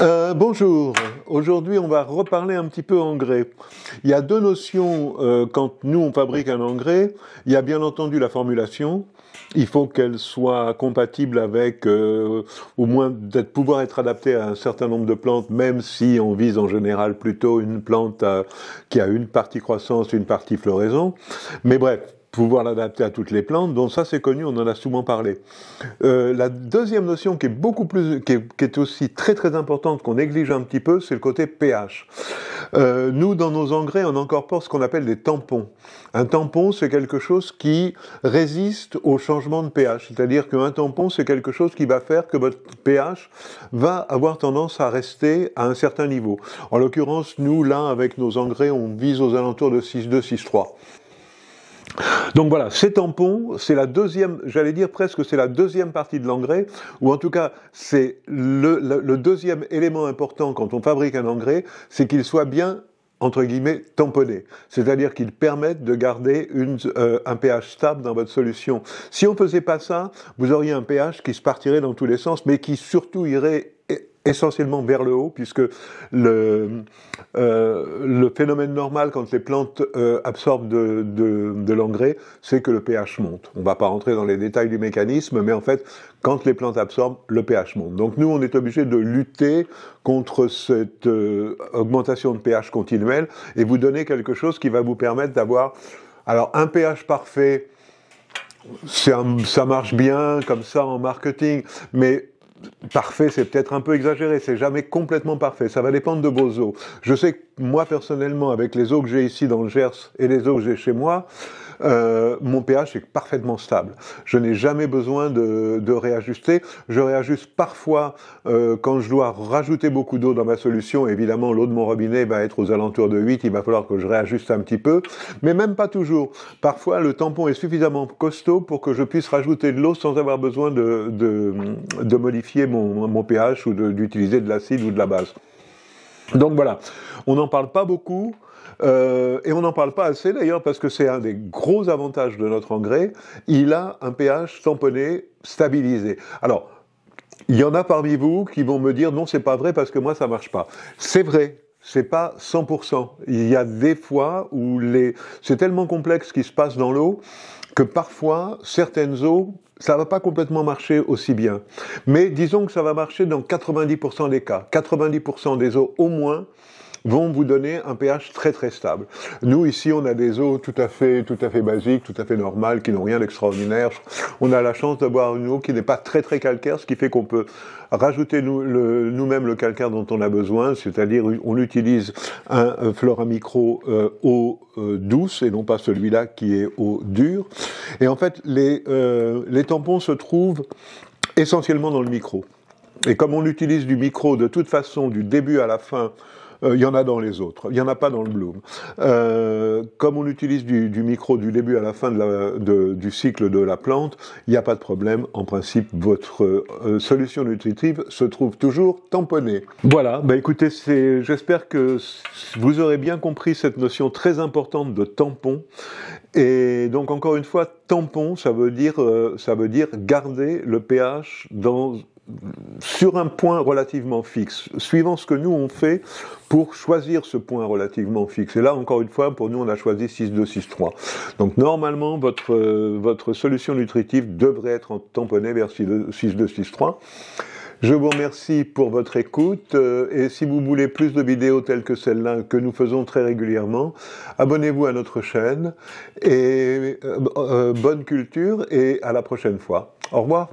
Euh, bonjour. Aujourd'hui, on va reparler un petit peu engrais. Il y a deux notions euh, quand nous on fabrique un engrais. Il y a bien entendu la formulation. Il faut qu'elle soit compatible avec, euh, au moins d'être pouvoir être adaptée à un certain nombre de plantes, même si on vise en général plutôt une plante qui a une partie croissance, une partie floraison. Mais bref, pouvoir l'adapter à toutes les plantes. Donc ça, c'est connu, on en a souvent parlé. Euh, la deuxième notion qui est beaucoup plus, qui est, aussi très très importante, qu'on néglige un petit peu, c'est le côté pH. Euh, nous, dans nos engrais, on incorpore ce qu'on appelle des tampons. Un tampon, c'est quelque chose qui résiste au changement de pH. C'est-à-dire qu'un tampon, c'est quelque chose qui va faire que votre pH va avoir tendance à rester à un certain niveau. En l'occurrence, nous, là, avec nos engrais, on vise aux alentours de 6,2, 6,3. Donc voilà, ces tampons, c'est la deuxième, j'allais dire presque c'est la deuxième partie de l'engrais, ou en tout cas c'est le, deuxième élément important quand on fabrique un engrais, c'est qu'il soit bien entre guillemets, tamponné. C'est-à-dire qu'il permette de garder euh, un pH stable dans votre solution. Si on ne faisait pas ça, vous auriez un pH qui se partirait dans tous les sens, mais qui surtout irait essentiellement vers le haut, puisque le, euh, le phénomène normal quand les plantes euh, absorbent de, de, l'engrais, c'est que le pH monte. On ne va pas rentrer dans les détails du mécanisme, mais en fait, quand les plantes absorbent, le pH monte. Donc nous, on est obligé de lutter contre cette euh, augmentation de pH continuelle et vous donner quelque chose qui va vous permettre d'avoir... Alors un pH parfait, ça marche bien comme ça en marketing, mais parfait, c'est peut-être un peu exagéré, c'est jamais complètement parfait, ça va dépendre de vos eaux. Je sais que moi personnellement, avec les eaux que j'ai ici dans le Gers et les eaux que j'ai chez moi, euh, mon pH est parfaitement stable. Je n'ai jamais besoin de, réajuster. Je réajuste parfois euh, quand je dois rajouter beaucoup d'eau dans ma solution. Évidemment, l'eau de mon robinet va être aux alentours de 8. Il va falloir que je réajuste un petit peu, mais même pas toujours. Parfois, le tampon est suffisamment costaud pour que je puisse rajouter de l'eau sans avoir besoin de, modifier mon pH ou d'utiliser de l'acide ou de la base. Donc voilà, on n'en parle pas beaucoup. Euh, et on n'en parle pas assez d'ailleurs parce que c'est un des gros avantages de notre engrais. Il a un pH tamponné stabilisé. Alors, il y en a parmi vous qui vont me dire non, c'est pas vrai parce que moi ça marche pas. C'est vrai c'est pas 100%. Il y a des fois où les, c'est tellement complexe ce qui se passe dans l'eau que parfois, certaines eaux, ça va pas complètement marcher aussi bien. Mais disons que ça va marcher dans 90% des cas. 90% des eaux au moins vont vous donner un pH très très stable. Nous ici, on a des eaux tout à fait, tout à fait basiques, tout à fait normales, qui n'ont rien d'extraordinaire. On a la chance d'avoir une eau qui n'est pas très très calcaire, ce qui fait qu'on peut rajouter nous-mêmes le, calcaire dont on a besoin, c'est-à-dire on utilise un, un euh, floramicro euh, eau euh, douce et non pas celui-là qui est eau dure. Et en fait, les tampons se trouvent essentiellement dans le micro. Et comme on utilise du micro de toute façon du début à la fin il euh, y en a dans les autres. Il n'y en a pas dans le Bloom. Euh, comme on utilise du, micro du début à la fin de la, du cycle de la plante, il n'y a pas de problème. En principe, votre euh, solution nutritive se trouve toujours tamponnée. Voilà, bah écoutez, j'espère que vous aurez bien compris cette notion très importante de tampon. Et donc encore une fois, tampon, ça veut dire, ça veut dire garder le pH dans sur un point relativement fixe, suivant ce que nous on fait pour choisir ce point relativement fixe. Et là, encore une fois, pour nous, on a choisi 6-2-6-3. Donc normalement, votre, euh, votre solution nutritive devrait être tamponnée vers 6-2-6-3. Je vous remercie pour votre écoute euh, et si vous voulez plus de vidéos telles que celle-là que nous faisons très régulièrement, abonnez-vous à notre chaîne et euh, bonne culture et à la prochaine fois. Au revoir.